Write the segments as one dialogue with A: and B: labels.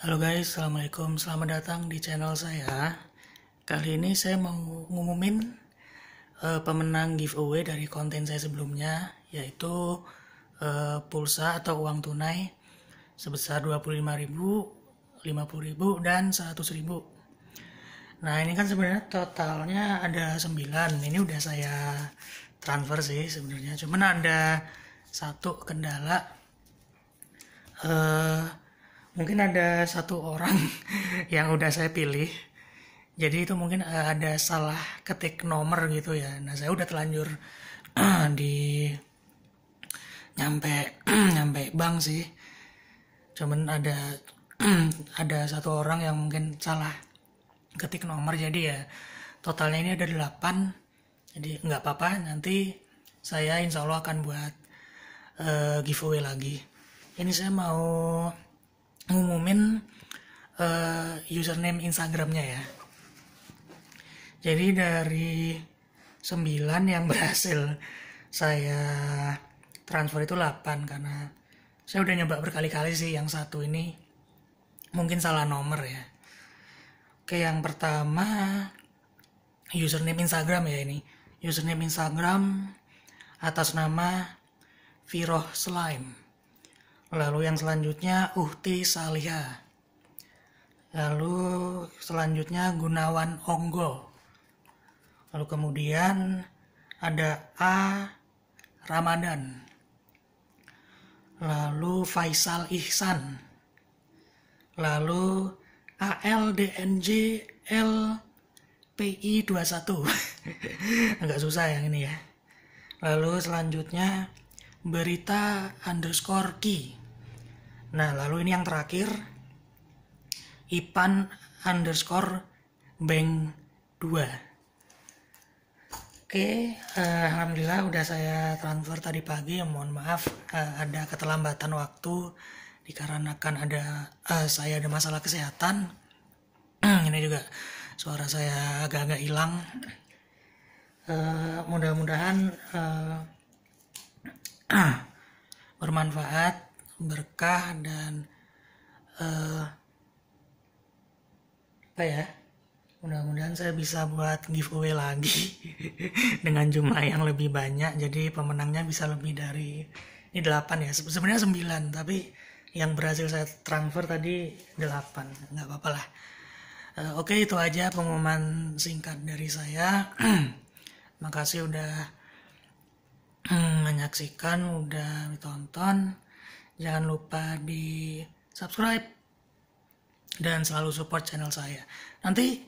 A: Halo guys, Assalamualaikum, selamat datang di channel saya Kali ini saya mau ngumumin uh, pemenang giveaway dari konten saya sebelumnya Yaitu uh, pulsa atau uang tunai sebesar 25.000, 50.000, dan 100.000 Nah ini kan sebenarnya totalnya ada 9 Ini udah saya transfer sih sebenarnya Cuman ada satu kendala eh uh, mungkin ada satu orang yang udah saya pilih jadi itu mungkin eh, ada salah ketik nomor gitu ya nah saya udah telanjur di nyampe nyampe bank sih cuman ada ada satu orang yang mungkin salah ketik nomor jadi ya totalnya ini ada 8 jadi nggak apa-apa nanti saya insya Allah akan buat uh, giveaway lagi ini saya mau ngumumin uh, username Instagramnya ya jadi dari 9 yang berhasil saya transfer itu 8 karena saya udah nyoba berkali-kali sih yang satu ini mungkin salah nomor ya oke yang pertama username Instagram ya ini username Instagram atas nama Viroh Slime Lalu yang selanjutnya Uhti Salia. Lalu selanjutnya Gunawan Onggo, Lalu kemudian ada A Ramadan. Lalu Faisal Ihsan. Lalu ALDNJ LPI 21. Agak susah yang ini ya. Lalu selanjutnya berita underscore key Nah, lalu ini yang terakhir. Ipan underscore bank 2. Oke, uh, Alhamdulillah udah saya transfer tadi pagi. Ya, mohon maaf uh, ada keterlambatan waktu dikarenakan ada uh, saya ada masalah kesehatan. ini juga suara saya agak-agak hilang. Uh, Mudah-mudahan uh, bermanfaat berkah dan uh, apa ya mudah-mudahan saya bisa buat giveaway lagi dengan jumlah yang lebih banyak jadi pemenangnya bisa lebih dari ini 8 ya sebenarnya 9 tapi yang berhasil saya transfer tadi 8 nggak apa-apa lah uh, oke okay, itu aja pengumuman singkat dari saya makasih udah menyaksikan udah ditonton jangan lupa di subscribe dan selalu support channel saya nanti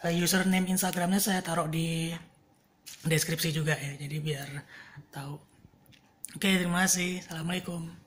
A: eh, username instagramnya saya taruh di deskripsi juga ya jadi biar tahu oke terima kasih assalamualaikum